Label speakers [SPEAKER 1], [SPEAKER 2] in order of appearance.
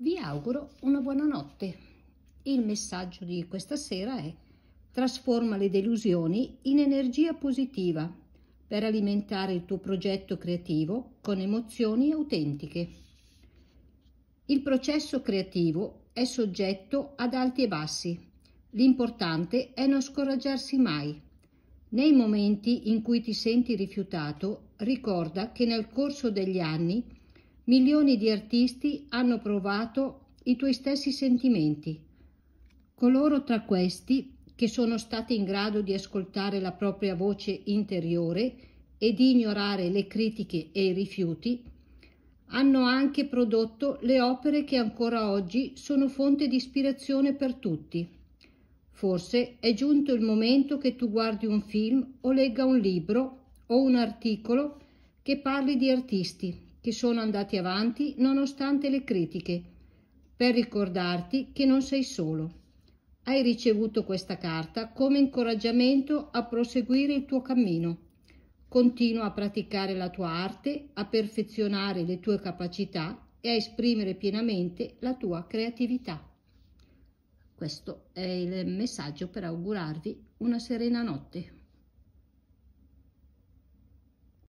[SPEAKER 1] Vi auguro una buona notte. Il messaggio di questa sera è trasforma le delusioni in energia positiva per alimentare il tuo progetto creativo con emozioni autentiche. Il processo creativo è soggetto ad alti e bassi. L'importante è non scoraggiarsi mai. Nei momenti in cui ti senti rifiutato, ricorda che nel corso degli anni Milioni di artisti hanno provato i tuoi stessi sentimenti. Coloro tra questi che sono stati in grado di ascoltare la propria voce interiore e di ignorare le critiche e i rifiuti, hanno anche prodotto le opere che ancora oggi sono fonte di ispirazione per tutti. Forse è giunto il momento che tu guardi un film o legga un libro o un articolo che parli di artisti che sono andati avanti nonostante le critiche, per ricordarti che non sei solo. Hai ricevuto questa carta come incoraggiamento a proseguire il tuo cammino. Continua a praticare la tua arte, a perfezionare le tue capacità e a esprimere pienamente la tua creatività. Questo è il messaggio per augurarvi una serena notte.